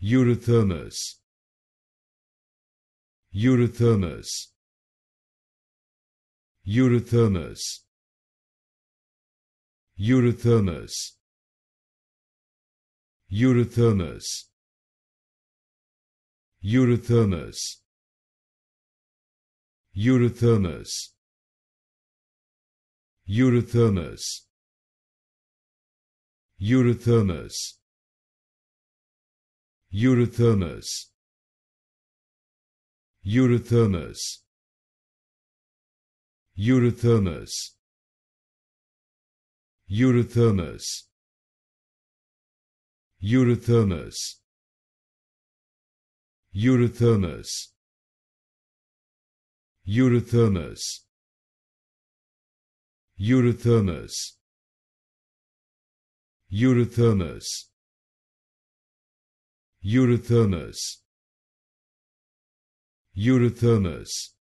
Eurothermos Eurothermos Eurothermos Eurothermos Eurothermos Eurothermos Eurothermos Eurothermos Eurothermos Eurothermos Eurothermos Eurothermos Eurothermos Eurothermos Eurothermos Eurothermos Eurothermos Eurothermos Eurothermus Eurothermus